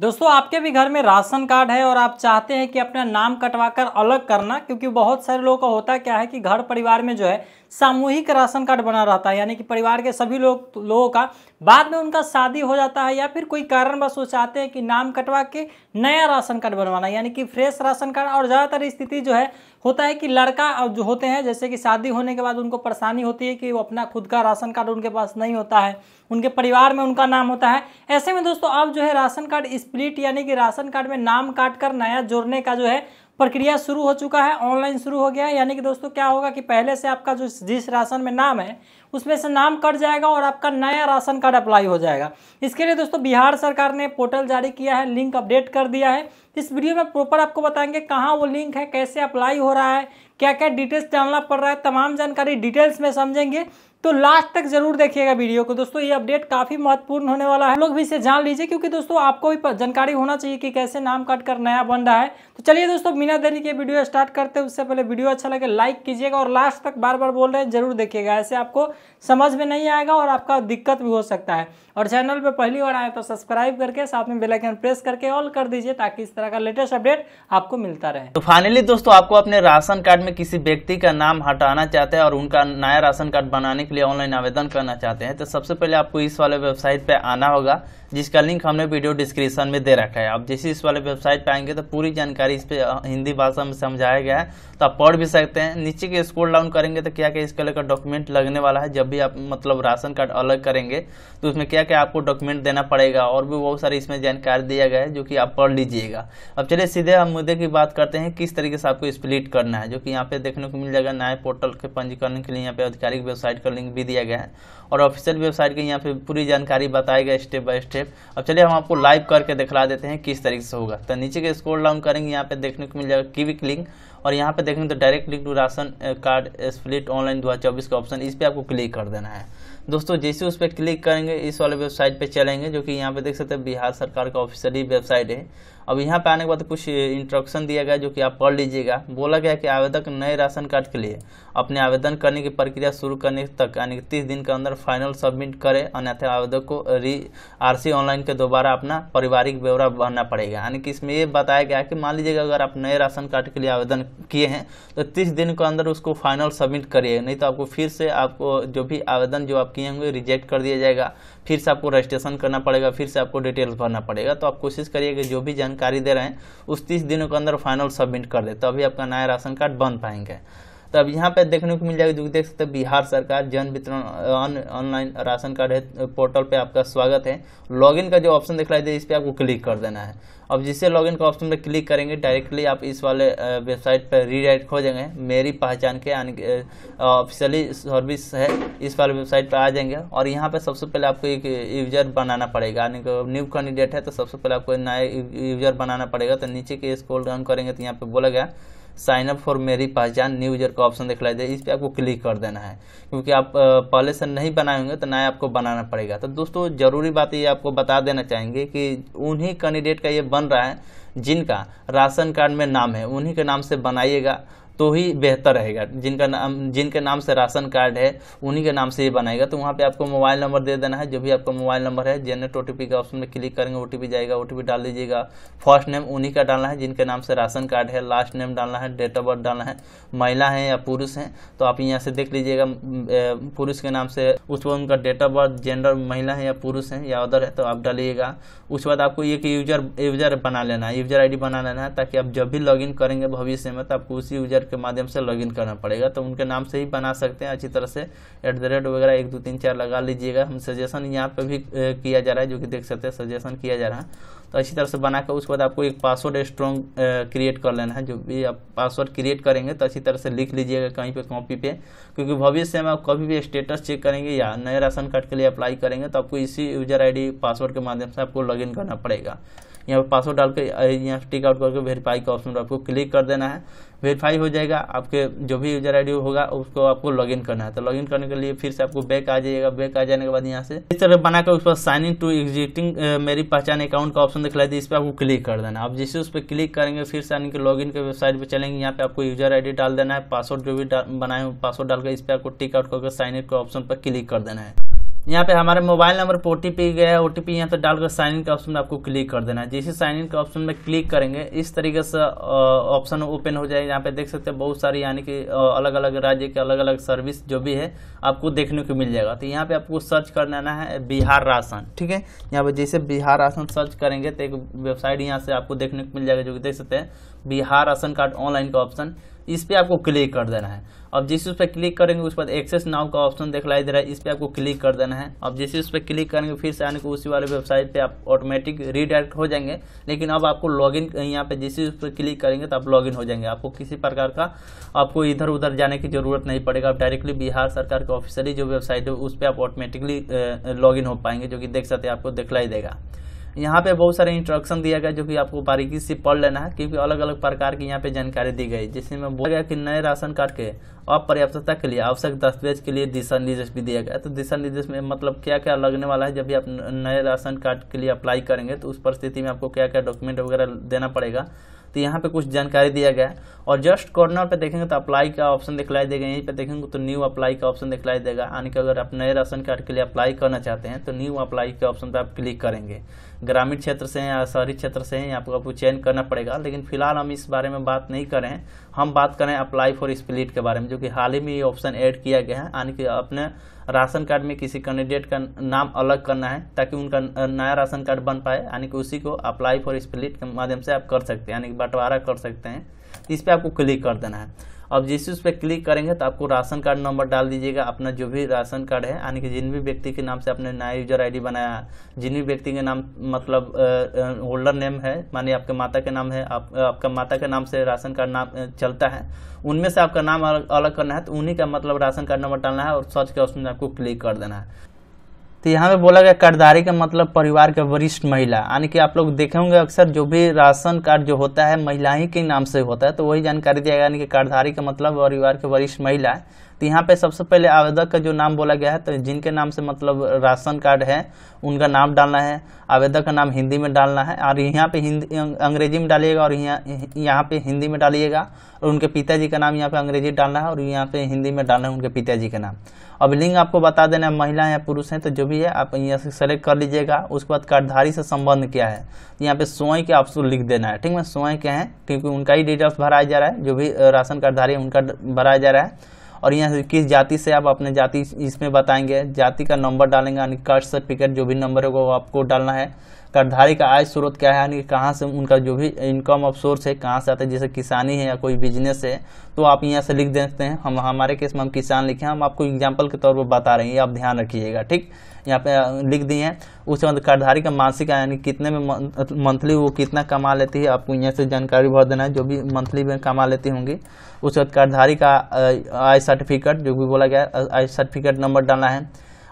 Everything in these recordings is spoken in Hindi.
दोस्तों आपके भी घर में राशन कार्ड है और आप चाहते हैं कि अपना नाम कटवाकर अलग करना क्योंकि बहुत सारे लोगों का होता क्या है कि घर परिवार में जो है सामूहिक राशन कार्ड बना रहता है यानी कि परिवार के सभी लोग लोगों का बाद में उनका शादी हो जाता है या फिर कोई कारणवश वो चाहते हैं कि नाम कटवा के नया राशन कार्ड बनवाना यानी कि फ्रेश राशन कार्ड और ज़्यादातर स्थिति जो है होता है कि लड़का जो होते हैं जैसे कि शादी होने के बाद उनको परेशानी होती है कि वो अपना खुद का राशन कार्ड उनके पास नहीं होता है उनके परिवार में उनका नाम होता है ऐसे में दोस्तों अब जो है राशन कार्ड स्प्लिट यानी कि राशन कार्ड में नाम काट कर नया जोड़ने का जो है प्रक्रिया शुरू हो चुका है ऑनलाइन शुरू हो गया है यानी कि दोस्तों क्या होगा कि पहले से आपका जो जिस राशन में नाम है उसमें से नाम कट जाएगा और आपका नया राशन कार्ड अप्लाई हो जाएगा इसके लिए दोस्तों बिहार सरकार ने पोर्टल जारी किया है लिंक अपडेट कर दिया है इस वीडियो में प्रॉपर आपको बताएंगे कहाँ वो लिंक है कैसे अप्लाई हो रहा है क्या क्या डिटेल्स जानना पड़ रहा है तमाम जानकारी डिटेल्स में समझेंगे तो लास्ट तक जरूर देखिएगा वीडियो को दोस्तों ये अपडेट काफ़ी महत्वपूर्ण होने वाला है लोग भी इसे जान लीजिए क्योंकि दोस्तों आपको भी जानकारी होना चाहिए कि कैसे नाम काट कर नया बन रहा है तो चलिए दोस्तों बिना देरी के वीडियो स्टार्ट करते हैं उससे पहले वीडियो अच्छा लगे लाइक कीजिएगा और लास्ट तक बार बार बोल रहे हैं जरूर देखिएगा ऐसे आपको समझ में नहीं आएगा और आपका दिक्कत भी हो सकता है और चैनल पर पहली बार आए तो सब्सक्राइब करके साथ में बेलाइकन प्रेस करके ऑल कर दीजिए ताकि इस तरह का लेटेस्ट अपडेट आपको मिलता रहे तो फाइनली दोस्तों आपको अपने राशन कार्ड में किसी व्यक्ति का नाम हटाना चाहते हैं और उनका नया राशन कार्ड बनाने के लिए ऑनलाइन आवेदन करना चाहते हैं तो सबसे पहले आपको इस वाले वेबसाइट पर आना होगा जिसका लिंक हमने वीडियो डिस्क्रिप्शन में दे रखा है आप जैसे इस वाले वेबसाइट पर आएंगे तो पूरी जानकारी इस पर हिंदी भाषा में समझाया गया है तो आप पढ़ भी सकते हैं नीचे के स्कोर डाउन करेंगे तो क्या क्या इसके लेकर डॉक्यूमेंट लगने वाला है जब भी आप मतलब राशन कार्ड अलग करेंगे तो उसमें क्या क्या आपको डॉक्यूमेंट देना पड़ेगा और भी बहुत सारी इसमें जानकारी दिया गया है जो कि आप पढ़ लीजिएगा अब चलिए सीधे हम मुद्दे की बात करते हैं किस तरीके से आपको स्प्लिट करना है जो कि यहाँ पे देखने को मिल जाएगा नए पोर्टल के पंजीकरण के लिए यहाँ पे आधिकारिक वेबसाइट का लिंक भी दिया गया है और ऑफिशियल वेबसाइट के यहाँ पे पूरी जानकारी बताया गया स्टेप बाय स्टेप अब चलिए हम आपको लाइव करके दिखला देते हैं किस तरीके से होगा तो नीचे के स्कोर डाउन करेंगे यहाँ पे देखने को मिल जाएगा किविक लिंक और यहाँ पे देखेंगे तो direct link to ration card split online दो का ऑप्शन इस पर आपको क्लिक कर देना है दोस्तों जैसे उस पर क्लिक करेंगे इस वाले वेबसाइट पर चलेंगे जो कि यहाँ पे देख सकते हैं बिहार सरकार का ऑफिशियली वेबसाइट है अब यहाँ पे आने के बाद कुछ इंट्रक्शन दिया गया जो कि आप पढ़ लीजिएगा बोला गया कि आवेदक नए राशन कार्ड के लिए अपने आवेदन करने की प्रक्रिया शुरू करने तक यानी कि तीस दिन के अंदर फाइनल सबमिट करें अन्यथा आवेदक को री सी ऑनलाइन के दोबारा अपना पारिवारिक ब्यौरा भरना पड़ेगा यानी कि इसमें ये बताया गया कि मान लीजिएगा अगर आप नए राशन कार्ड के लिए आवेदन किए हैं तो तीस दिन के अंदर उसको फाइनल सबमिट करिए नहीं तो आपको फिर से आपको जो भी आवेदन जो आप किए होंगे रिजेक्ट कर दिया जाएगा फिर से आपको रजिस्ट्रेशन करना पड़ेगा फिर से आपको डिटेल्स भरना पड़ेगा तो आप कोशिश करिए कि जो भी जानकारी दे रहे हैं उस तीस दिनों के अंदर फाइनल सबमिट कर दे तभी तो आपका नया राशन कार्ड बन पाएंगे तो अब यहाँ पे देखने को मिल जाएगा जो देख सकते हैं बिहार सरकार जन वितरण ऑनलाइन राशन कार्ड पोर्टल पे आपका स्वागत है लॉगिन का जो ऑप्शन दिखाई दे इस पर आपको क्लिक कर देना है अब जिससे लॉगिन का ऑप्शन पे क्लिक करेंगे डायरेक्टली आप इस वाले वेबसाइट पर रीडाइट खोजेंगे मेरी पहचान के यानी ऑफिशियली सर्विस है इस वाले वेबसाइट पर आ जाएंगे और यहाँ पे सबसे पहले आपको एक यूजर बनाना पड़ेगा यानी न्यू कैंडिडेट है तो सबसे पहले आपको नया यूजर बनाना पड़ेगा तो नीचे के स्कोल डाउन करेंगे तो यहाँ पे बोला गया साइन अप फॉर मेरी पहचान न्यू यूजर का ऑप्शन दिखलाई दे इस पर आपको क्लिक कर देना है क्योंकि आप पहले से नहीं बनाए होंगे तो नया आपको बनाना पड़ेगा तो दोस्तों ज़रूरी बात ये आपको बता देना चाहेंगे कि उन्हीं कैंडिडेट का ये बन रहा है जिनका राशन कार्ड में नाम है उन्हीं के नाम से बनाइएगा तो ही बेहतर रहेगा जिनका नाम जिनके नाम से राशन कार्ड है उन्हीं के नाम से ही बनाएगा तो वहाँ पे आपको मोबाइल नंबर दे देना है जो भी आपका मोबाइल नंबर है जेनरेट ओ का ऑप्शन में क्लिक करेंगे ओ जाएगा ओ डाल दीजिएगा फर्स्ट नेम उन्हीं का डालना है जिनके नाम से राशन कार्ड है लास्ट नेम डालना है डेट ऑफ बर्थ डालना है महिला है या पुरुष हैं तो आप यहाँ से देख लीजिएगा पुरुष के नाम से उस पर उनका डेट ऑफ बर्थ जेंडर महिला है या पुरुष है या अदर है तो आप डालिएगा उसके बाद आपको एक यूजर यूजर बना लेना है यूजर आई बना लेना है ताकि आप जब भी लॉग करेंगे भविष्य में तो आपको उसी यूजर के माध्यम से लॉगिन करना पड़ेगा तो उनके नाम से ही बना सकते हैं अच्छी तरह से एट द रेट वगैरह एक दो तीन चार लगा लीजिएगा हम सजेशन यहाँ पर भी किया जा रहा है जो कि देख सकते हैं सजेशन किया जा रहा है तो अच्छी तरह से बनाकर उसके बाद आपको एक पासवर्ड स्ट्रॉन्ग क्रिएट कर लेना है जो भी आप पासवर्ड क्रिएट करेंगे तो अच्छी तरह से लिख लीजिएगा कहीं पर कॉपी पे क्योंकि भविष्य में आप कभी भी स्टेटस चेक करेंगे या नए राशन कार्ड के लिए अप्लाई करेंगे तो आपको इसी यूजर आई पासवर्ड के माध्यम से आपको लॉग करना पड़ेगा यहाँ पर पासवर्ड डाल के यहाँ टिक आउट करके वेरीफाई का ऑप्शन आपको क्लिक कर देना है वेरीफाई हो जाएगा आपके जो भी यूजर आईडी होगा उसको आपको लॉगिन करना है तो लॉगिन करने के लिए फिर से आपको बैक आ जाएगा बैक आ जाने के बाद यहाँ से इस तरह बनाकर उस पर साइन इन टू एग्जिटिंग मेरी पहचान अकाउंट का ऑप्शन दिखलाई दी इस पर आपको क्लिक कर देना आप जैसे उस पर क्लिक करेंगे फिर से आने के लॉग के वेबसाइट पर चलेंगे यहाँ पे आपको यूजर आई डाल देना है पासवर्ड जो भी बनाए पासवर्ड डालकर इस पर आपको टिक आउट करके साइन इन के ऑप्शन पर क्लिक कर देना है यहाँ पे हमारे मोबाइल नंबर पर ओ टी पी गया है ओ टी पी यहाँ पर डालकर साइन इन के ऑप्शन में आपको क्लिक कर देना है जैसे साइन इन के ऑप्शन में क्लिक करेंगे इस तरीके से ऑप्शन ओपन हो जाएगा यहाँ पे देख सकते हैं बहुत सारी यानी कि अलग अलग राज्य के अलग अलग सर्विस जो भी है आपको देखने को मिल जाएगा तो यहाँ पे आपको सर्च करना है बिहार राशन ठीक है यहाँ पर जैसे बिहार राशन सर्च करेंगे तो एक वेबसाइट यहाँ से आपको देखने को मिल जाएगा जो कि देख सकते हैं बिहार राशन कार्ड ऑनलाइन का ऑप्शन इस पर आपको क्लिक कर देना है अब जिस उस पर क्लिक करेंगे उस पर एक्सेस नाव का ऑप्शन दिखलाई दे रहा है इस पर आपको क्लिक कर देना है अब जैसे उस पर क्लिक करेंगे फिर से आने को उसी वाले वेबसाइट पे आप ऑटोमेटिक रीडायरेक्ट हो जाएंगे लेकिन अब आपको लॉगिन यहाँ पे जैसे उस पर क्लिक करेंगे तो आप लॉगिन हो जाएंगे आपको किसी प्रकार का आपको इधर उधर जाने की जरूरत नहीं पड़ेगा आप डायरेक्टली बिहार सरकार की ऑफिशियली जो वेबसाइट है उस पर आप ऑटोमेटिकली लॉग हो पाएंगे जो कि देख सकते हैं आपको दिखलाई देगा यहाँ पे बहुत सारे इंस्ट्रक्शन दिया गया जो कि आपको बारीकी से पढ़ लेना है क्योंकि अलग अलग प्रकार की यहाँ पे जानकारी दी गई जिसमें बोला गया कि नए राशन कार्ड के अपर्याप्तता के लिए आवश्यक दस्तावेज के लिए दिशा निर्देश भी दिया गया तो दिशा निर्देश में मतलब क्या क्या लगने वाला है जब भी आप नए राशन कार्ड के लिए अप्लाई करेंगे तो उस परिस्थिति में आपको क्या क्या डॉक्यूमेंट वगैरह देना पड़ेगा तो यहाँ पे कुछ जानकारी दिया गया और जस्ट कॉर्नर पे देखेंगे तो अप्लाई का ऑप्शन दिखलाई देगा यहीं पे देखेंगे तो न्यू अप्लाई का ऑप्शन दिखलाई देगा यानी कि अगर आप नए राशन कार्ड के लिए अप्लाई करना चाहते हैं तो न्यू अप्लाई के ऑप्शन पर आप क्लिक करेंगे ग्रामीण क्षेत्र से हैं या शहरी क्षेत्र से हैं आपको आपको चयन करना पड़ेगा लेकिन फिलहाल हम इस बारे में बात नहीं करें हम बात करें अप्लाई फॉर स्प्लिट के बारे में जो कि हाल ही में ये ऑप्शन ऐड किया गया है यानी कि अपने राशन कार्ड में किसी कैंडिडेट का नाम अलग करना है ताकि उनका नया राशन कार्ड बन पाए यानी कि उसी को अप्लाई फॉर स्प्लिट के माध्यम से आप कर सकते हैं यानी कि बंटवारा कर सकते हैं इस पर आपको क्लिक कर देना है अब जिस उस पर क्लिक करेंगे तो आपको राशन कार्ड नंबर डाल दीजिएगा अपना जो भी राशन कार्ड है यानी कि जिन भी व्यक्ति के नाम से आपने नया यूजर आईडी बनाया है जिन भी व्यक्ति के नाम मतलब होल्डर नेम है मानिए आपके माता के नाम है आप, आपका माता के नाम से राशन कार्ड नाम चलता है उनमें से आपका नाम अलग करना है तो उन्हीं का मतलब राशन कार्ड नंबर डालना है और सर्च के उसमें आपको क्लिक कर देना है तो यहाँ पे बोला गया कर्जदारी का मतलब परिवार के वरिष्ठ महिला यानी कि आप लोग देखे होंगे अक्सर जो भी राशन कार्ड जो होता है महिला ही के नाम से होता है तो वही जानकारी दिया गया यानी कि कर्जदारी का मतलब परिवार के वरिष्ठ महिला तो यहाँ पे सबसे पहले आवेदक का जो नाम बोला गया है तो जिनके नाम से मतलब राशन कार्ड है उनका नाम डालना है आवेदक का नाम हिंदी में डालना है और यहाँ पे हिंदी अंग्रेजी में डालिएगा और यहाँ यहाँ पे हिंदी में डालिएगा और उनके पिताजी का नाम यहाँ पे अंग्रेजी डालना है और यहाँ पे हिंदी में डालना है उनके पिताजी का नाम अब लिंग आपको बता देना है महिला या पुरुष हैं तो जो भी है आप यहाँ सेलेक्ट कर लीजिएगा उसके बाद कार्डधारी से संबंध क्या है यहाँ पे स्वयं के आपसे लिख देना है ठीक है स्वयं के हैं क्योंकि उनका ही डिटेल्स भराया जा रहा है जो भी राशन कार्डधारी है उनका भराया जा रहा है और यहाँ से किस जाति से आप अपने जाति इसमें बताएंगे जाति का नंबर डालेंगे यानी कास्ट सर्टिफिकेट जो भी नंबर होगा वो आपको डालना है करधारी का आय स्रोत क्या है यानी कहाँ से उनका जो भी इनकम ऑफ सोर्स है कहाँ से आता है जैसे किसानी है या कोई बिजनेस है तो आप यहाँ से लिख देते हैं हम हमारे केस में हम किसान लिखे हैं हम आपको एग्जाम्पल के तौर पर बता रहे हैं आप ध्यान रखिएगा ठीक यहाँ पे लिख दिए हैं उसके बाद कर्जधारी का मासिक यानी कितने में मंथली वो कितना कमा लेती है आपको यहाँ से जानकारी भर देना है जो भी मंथली में कमा लेती होंगी उसके बाद कर्जधारी का आय सर्टिफिकेट जो भी बोला गया आय सर्टिफिकेट नंबर डालना है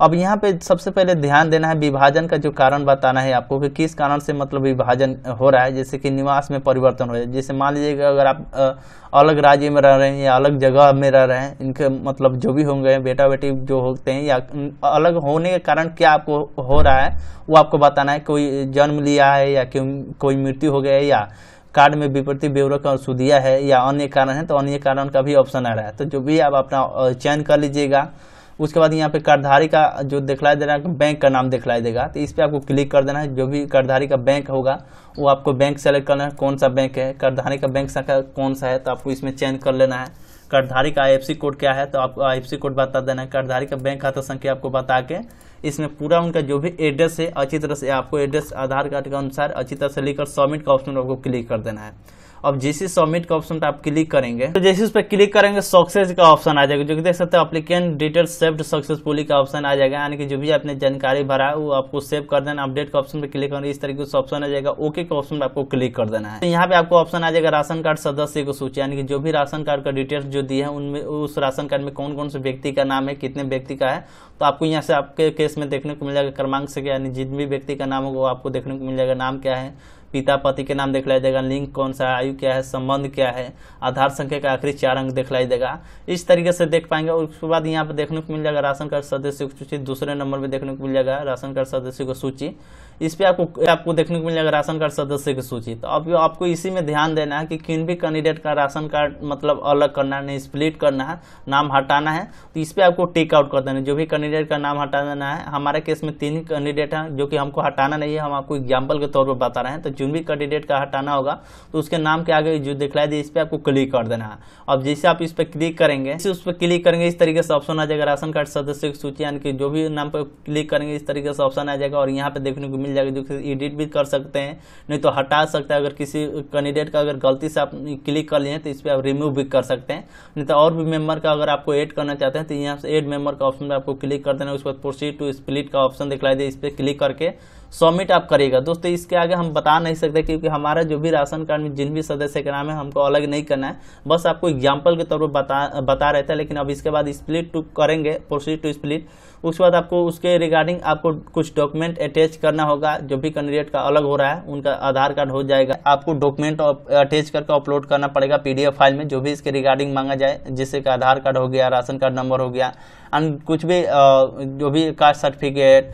अब यहाँ पे सबसे पहले ध्यान देना है विभाजन का जो कारण बताना है आपको कि किस कारण से मतलब विभाजन हो रहा है जैसे कि निवास में परिवर्तन हो जाए जैसे मान लीजिएगा अगर आप अलग राज्य में रह रहे हैं या अलग जगह में रह रहे हैं इनके मतलब जो भी होंगे बेटा बेटी जो होते हैं या अलग होने के कारण क्या आपको हो रहा है वो आपको बताना है कोई जन्म लिया है या कोई मृत्यु हो गया है या कार्ड में विपत्ति ब्यौरा का सुधिया है या अन्य कारण है तो अन्य कारण का भी ऑप्शन आ रहा है तो जो भी आप अपना चयन कर लीजिएगा उसके बाद यहाँ पे करधारी का जो दिखलाई दे रहा है बैंक का नाम दिखलाई देगा तो इस पर आपको क्लिक कर देना है जो भी कर्धारी का बैंक होगा वो आपको बैंक सेलेक्ट करना है कौन सा बैंक है करधारी का बैंक शाखा कौन सा है तो आपको इसमें चेंज कर लेना है कर्धारी का आई कोड क्या है तो आपको आई कोड बता देना है कर्धारी का बैंक खाता संख्या आपको बता के इसमें पूरा उनका जो भी एड्रेस है अच्छी तरह से आपको एड्रेस आधार कार्ड के अनुसार अच्छी तरह से लेकर सबमिट का ऑप्शन आपको क्लिक कर देना है अब जेसी सबमिट का ऑप्शन तो आप क्लिक करेंगे तो जैसे उस पर क्लिक करेंगे सक्सेस का ऑप्शन आ जाएगा जो कि देख सकते हैं अपलिकेंट डिटेल सेव्ड सक्सेसफुली का ऑप्शन आ जाएगा यानी कि जो भी आपने जानकारी भरा वो आपको सेव कर देना अपडेट का ऑप्शन पर क्लिक करना इस तरीके से ऑप्शन आ जाएगा ओके का ऑप्शन आपको क्लिक कर देना है तो यहाँ पे आपको ऑप्शन आ जाएगा राशन कार्ड सदस्य को सूची यानी कि जो भी राशन कार्ड का डिटेल्स जो दिए हैं उनमें उस राशन कार्ड में कौन कौन से व्यक्ति का नाम है कितने व्यक्ति का है तो आपको यहाँ से आपके केस में देखने को मिल जाएगा क्रमांक से यानी जिन भी व्यक्ति का नाम होगा वो आपको देखने को मिल जाएगा नाम क्या है पिता पति के नाम दिखलाई देगा लिंग कौन सा है आयु क्या है संबंध क्या है आधार संख्या का आखिरी चार अंक दिखलाई देगा इस तरीके से देख पाएंगे उसके बाद यहाँ पर देखने को मिल जाएगा राशन कार्ड सदस्य की सूची दूसरे नंबर पर देखने को मिल जाएगा राशन कार्ड सदस्य की सूची इस पर आपको आपको देखने को मिल जाएगा राशन कार्ड सदस्य की सूची तो अब आपको इसी में ध्यान देना है कि किन भी कैंडिडेट का राशन कार्ड मतलब अलग करना है नहीं स्प्लिट करना है नाम हटाना है तो इस पर आपको टेकआउट आउट कर देना जो भी कैंडिडेट का नाम हटा देना है हमारे केस में तीन कैंडिडेट हैं जो कि हमको हटाना नहीं है हम आपको एग्जाम्पल के तौर पर बता रहे हैं तो भी कैंडिडेट का हटाना होगा तो उसके नाम के आगे जो दिखलाई दे इस पर आपको क्लिक कर देना है अब जैसे आप इस पर क्लिक करेंगे उस पर क्लिक करेंगे इस तरीके से ऑप्शन आ जाएगा राशन कार्ड सदस्य की सूची यानी कि जो भी नाम पर क्लिक करेंगे इस तरीके से ऑप्शन आ जाएगा और यहाँ पर देखने को मिल जाएगा जो एडिट भी कर सकते हैं नहीं तो हटा सकते हैं अगर किसी कैंडिडेट का अगर गलती से आप क्लिक कर लिए तो इस पर आप रिमूव भी कर सकते हैं नहीं तो और भी मेम्बर का अगर आपको ऐड करना चाहते हैं तो यहाँ से एड मेम्बर का ऑप्शन पर आपको क्लिक कर देना उस पर प्रोसीड टू स्प्लिट का ऑप्शन दिखलाई दे इस पर क्लिक करके सबमिट आप करिएगा दोस्तों इसके आगे हम बता नहीं सकते क्योंकि हमारा जो भी राशन कार्ड में जिन भी सदस्य का नाम है हमको अलग नहीं करना है बस आपको एग्जाम्पल के तौर पर बता बता रहे थे लेकिन अब इसके बाद स्प्लिट टू करेंगे प्रोसीड टू स्प्लिट उसके बाद आपको उसके रिगार्डिंग आपको कुछ डॉक्यूमेंट अटैच करना होगा जो भी कैंडिडेट का अलग हो रहा है उनका आधार कार्ड हो जाएगा आपको डॉक्यूमेंट अटैच करके अपलोड करना पड़ेगा पीडीएफ फाइल में जो भी इसके रिगार्डिंग मांगा जाए जैसे कि आधार कार्ड हो गया राशन कार्ड नंबर हो गया एंड कुछ भी जो भी कास्ट सर्टिफिकेट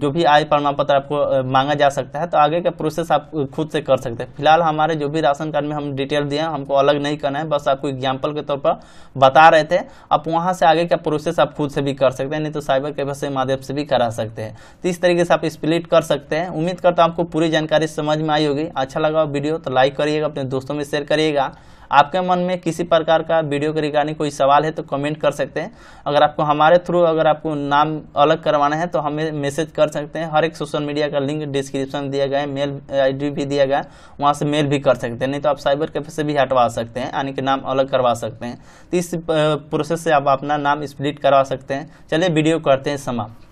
जो भी आय प्रमाण पत्र आपको मांगा जा सकता है तो आगे का प्रोसेस आप खुद से कर सकते हैं फिलहाल हमारे जो भी राशन कार्ड में हम डिटेल दिए हैं हमको अलग नहीं करना है बस आपको एग्जाम्पल के तौर पर बता रहे थे आप वहाँ से आगे का प्रोसेस आप खुद से भी कर सकते हैं नहीं तो साइबर कैफे से माध्यम से भी करा सकते हैं तो इस तरीके से आप स्प्लिट कर सकते हैं उम्मीद करता हूँ आपको पूरी जानकारी समझ में आई होगी अच्छा लगा वीडियो तो लाइक करिएगा अपने दोस्तों में शेयर करिएगा आपके मन में किसी प्रकार का वीडियो के रिगार्डिंग कोई सवाल है तो कमेंट कर सकते हैं अगर आपको हमारे थ्रू अगर आपको नाम अलग करवाना है तो हमें मैसेज कर सकते हैं हर एक सोशल मीडिया का लिंक डिस्क्रिप्शन दिया गया है मेल आईडी भी दिया गया है वहाँ से मेल भी कर सकते हैं नहीं तो आप साइबर कैफे से भी हटवा सकते हैं यानी कि नाम अलग करवा सकते हैं तो इस प्रोसेस से आप अपना नाम स्प्लिट करवा सकते हैं चलिए वीडियो करते हैं समाप्त